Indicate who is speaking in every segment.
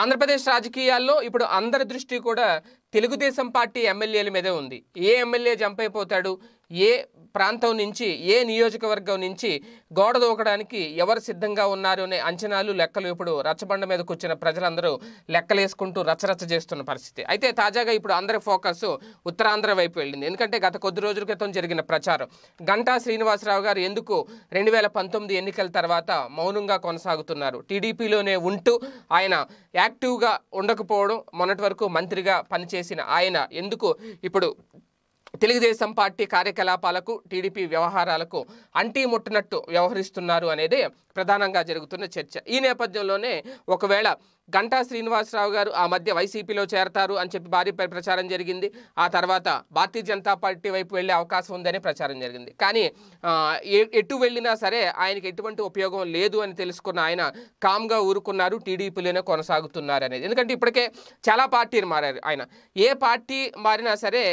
Speaker 1: ఆంధ్రప్రదేశ్ రాజకీయాల్లో ఇప్పుడు అందరి దృష్టి కూడా తెలుగుదేశం పార్టీ ఎమ్మెల్యేల మీదే ఉంది ఏ ఎమ్మెల్యే జంప్ అయిపోతాడు ఏ ప్రాంతం నుంచి ఏ నియోజకవర్గం నుంచి గోడ దూకడానికి ఎవరు సిద్ధంగా ఉన్నారు అనే అంచనాలు లెక్కలు ఇప్పుడు రచ్చబండ మీదకు వచ్చిన ప్రజలందరూ లెక్కలేసుకుంటూ రచ్చరచ్చ చేస్తున్న పరిస్థితి అయితే తాజాగా ఇప్పుడు అందరి ఫోకస్ ఉత్తరాంధ్ర వైపు వెళ్ళింది ఎందుకంటే గత కొద్ది రోజుల క్రితం జరిగిన ప్రచారం గంటా శ్రీనివాసరావు గారు ఎందుకు రెండు వేల పంతొమ్మిది ఎన్నికల తర్వాత మౌనంగా కొనసాగుతున్నారు టీడీపీలోనే ఉంటూ ఆయన యాక్టివ్గా ఉండకపోవడం మొన్నటి వరకు మంత్రిగా పనిచేసిన ఆయన ఎందుకు ఇప్పుడు తెలుగుదేశం పార్టీ కార్యకలాపాలకు టీడీపీ వ్యవహారాలకు అంటీ ముట్టినట్టు వ్యవహరిస్తున్నారు అనేది ప్రధానంగా జరుగుతున్న చర్చ ఈ నేపథ్యంలోనే ఒకవేళ గంటా శ్రీనివాసరావు గారు ఆ మధ్య వైసీపీలో చేరతారు అని చెప్పి భారీ ప్రచారం జరిగింది ఆ తర్వాత భారతీయ జనతా పార్టీ వైపు వెళ్ళే అవకాశం ఉందని ప్రచారం జరిగింది కానీ ఎటు వెళ్ళినా సరే ఆయనకి ఎటువంటి ఉపయోగం లేదు అని తెలుసుకున్న ఆయన కామ్గా ఊరుకున్నారు టీడీపీలోనే కొనసాగుతున్నారు అనేది ఎందుకంటే ఇప్పటికే చాలా పార్టీలు మారారు ఆయన ఏ పార్టీ మారినా సరే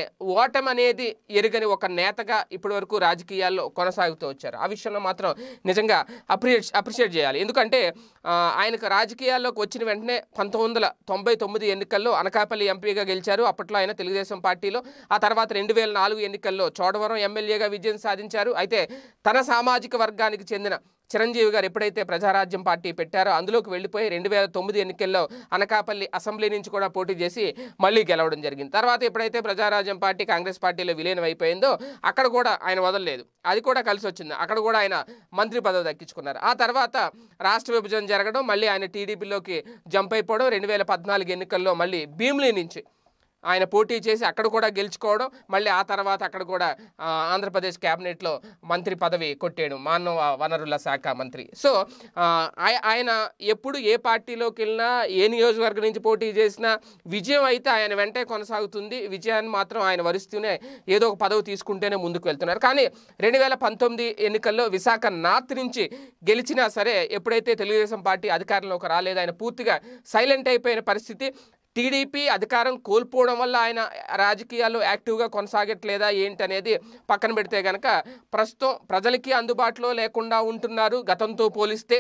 Speaker 1: ఓటం అనేది ఎరుగని ఒక నేతగా ఇప్పటివరకు రాజకీయాల్లో కొనసాగుతూ వచ్చారు ఆ విషయంలో మాత్రం నిజంగా అప్రిషియేట్ అప్రిషియేట్ చేయాలి ఎందుకంటే ఆయనకు రాజకీయాల్లోకి వచ్చిన వెంటనే పంతొమ్మిది వందల తొంభై తొమ్మిది ఎన్నికల్లో అనకాపల్లి ఎంపీగా గెలిచారు అప్పట్లో ఆయన తెలుగుదేశం పార్టీలో ఆ తర్వాత రెండు వేల నాలుగు ఎన్నికల్లో చోడవరం ఎమ్మెల్యేగా విజయం సాధించారు అయితే తన సామాజిక వర్గానికి చెందిన చిరంజీవి గారు ఎప్పుడైతే ప్రజారాజ్యం పార్టీ పెట్టారో అందులోకి వెళ్ళిపోయి రెండు వేల తొమ్మిది ఎన్నికల్లో అనకాపల్లి అసెంబ్లీ నుంచి కూడా పోటీ చేసి మళ్ళీ గెలవడం జరిగింది తర్వాత ఎప్పుడైతే ప్రజారాజ్యం పార్టీ కాంగ్రెస్ పార్టీలో విలీనం అయిపోయిందో అక్కడ కూడా ఆయన వదలలేదు అది కూడా కలిసి వచ్చింది అక్కడ కూడా ఆయన మంత్రి పదవి దక్కించుకున్నారు ఆ తర్వాత రాష్ట్ర విభజన జరగడం మళ్ళీ ఆయన టీడీపీలోకి జంప్ అయిపోవడం రెండు వేల పద్నాలుగు ఎన్నికల్లో మళ్ళీ భీమ్లీ నుంచి ఆయన పోటీ చేసి అక్కడ కూడా గెలుచుకోవడం మళ్ళీ ఆ తర్వాత అక్కడ కూడా ఆంధ్రప్రదేశ్ క్యాబినెట్లో మంత్రి పదవి కొట్టాడు మానవ వనరుల శాఖ మంత్రి సో ఆయన ఎప్పుడు ఏ పార్టీలోకి వెళ్ళినా ఏ నియోజకవర్గం నుంచి పోటీ చేసినా విజయం అయితే ఆయన వెంటే కొనసాగుతుంది విజయాన్ని మాత్రం ఆయన వరిస్తూనే ఏదో ఒక పదవి తీసుకుంటేనే ముందుకు వెళ్తున్నారు కానీ రెండు వేల పంతొమ్మిది ఎన్నికల్లో విశాఖ నార్త్ నుంచి గెలిచినా సరే ఎప్పుడైతే తెలుగుదేశం పార్టీ అధికారంలోకి రాలేదు ఆయన పూర్తిగా సైలెంట్ అయిపోయిన పరిస్థితి టీడీపీ అధికారం కోల్పోవడం వల్ల ఆయన రాజకీయాల్లో యాక్టివ్గా కొనసాగట్లేదా ఏంటి అనేది పక్కన పెడితే కనుక ప్రస్తుతం ప్రజలకి అందుబాటులో లేకుండా ఉంటున్నారు గతంతో పోలిస్తే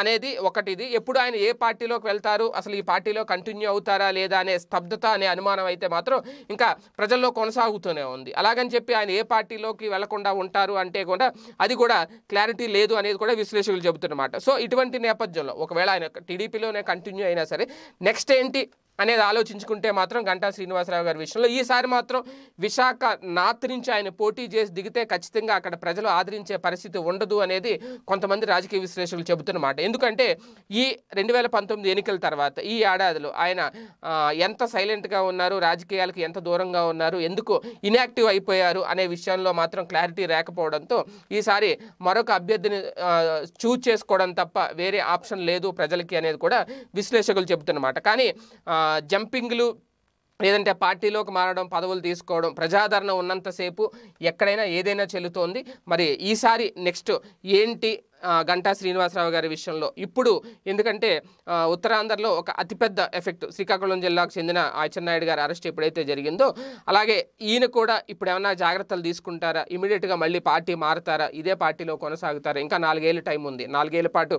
Speaker 1: అనేది ఒకటి ఇది ఎప్పుడు ఆయన ఏ పార్టీలోకి వెళ్తారు అసలు ఈ పార్టీలో కంటిన్యూ అవుతారా లేదా అనే స్తబ్దత అనే అనుమానం అయితే మాత్రం ఇంకా ప్రజల్లో కొనసాగుతూనే ఉంది అలాగని చెప్పి ఆయన ఏ పార్టీలోకి వెళ్లకుండా ఉంటారు అంటే కూడా అది కూడా క్లారిటీ లేదు అనేది కూడా విశ్లేషకులు చెబుతున్నమాట సో ఇటువంటి నేపథ్యంలో ఒకవేళ ఆయన టీడీపీలోనే కంటిన్యూ అయినా సరే నెక్స్ట్ ఏంటి అనేది ఆలోచించుకుంటే మాత్రం గంటా శ్రీనివాసరావు గారి విషయంలో ఈసారి మాత్రం విశాఖ నార్త్ నుంచి ఆయన పోటీ చేసి దిగితే ఖచ్చితంగా అక్కడ ప్రజలు ఆదరించే పరిస్థితి ఉండదు అనేది కొంతమంది రాజకీయ విశ్లేషకులు చెబుతున్నమాట ఎందుకంటే ఈ రెండు వేల పంతొమ్మిది ఎన్నికల తర్వాత ఈ ఏడాదిలో ఆయన ఎంత సైలెంట్గా ఉన్నారు రాజకీయాలకు ఎంత దూరంగా ఉన్నారు ఎందుకు ఇన్యాక్టివ్ అయిపోయారు అనే విషయంలో మాత్రం క్లారిటీ లేకపోవడంతో ఈసారి మరొక అభ్యర్థిని చూజ్ చేసుకోవడం తప్ప వేరే ఆప్షన్ లేదు ప్రజలకి అనేది కూడా విశ్లేషకులు చెబుతున్నమాట కానీ జంపింగ్లు లేదంటే పార్టీలోకి మారడం పదవులు తీసుకోవడం ప్రజాదరణ ఉన్నంతసేపు ఎక్కడైనా ఏదైనా చెల్లుతోంది మరి ఈసారి నెక్స్ట్ ఏంటి గంటా శ్రీనివాసరావు గారి విషయంలో ఇప్పుడు ఎందుకంటే ఉత్తరాంధ్రలో ఒక అతిపెద్ద ఎఫెక్ట్ శ్రీకాకుళం జిల్లాకు చెందిన ఆచన్నాయుడు గారి అరెస్ట్ ఎప్పుడైతే జరిగిందో అలాగే ఈయన కూడా ఇప్పుడు ఏమైనా జాగ్రత్తలు తీసుకుంటారా ఇమీడియట్గా మళ్ళీ పార్టీ మారుతారా ఇదే పార్టీలో కొనసాగుతారా ఇంకా నాలుగేళ్ళు టైం ఉంది నాలుగేళ్ల పాటు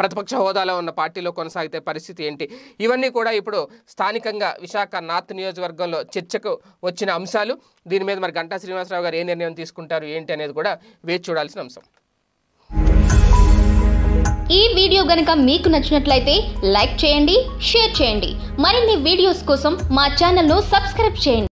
Speaker 1: ప్రతిపక్ష హోదాలో ఉన్న పార్టీలో కొనసాగితే పరిస్థితి ఏంటి ఇవన్నీ కూడా ఇప్పుడు స్థానికంగా విశాఖ నార్త్ నియోజకవర్గంలో చర్చకు వచ్చిన అంశాలు దీని మీద మరి గంటా శ్రీనివాసరావు గారు ఏ నిర్ణయం తీసుకుంటారు ఏంటి అనేది కూడా వేచి చూడాల్సిన అంశం ఈ వీడియో గనక మీకు నచ్చినట్లయితే లైక్ చేయండి షేర్ చేయండి మరిన్ని వీడియోస్ కోసం మా ను సబ్స్క్రైబ్ చేయండి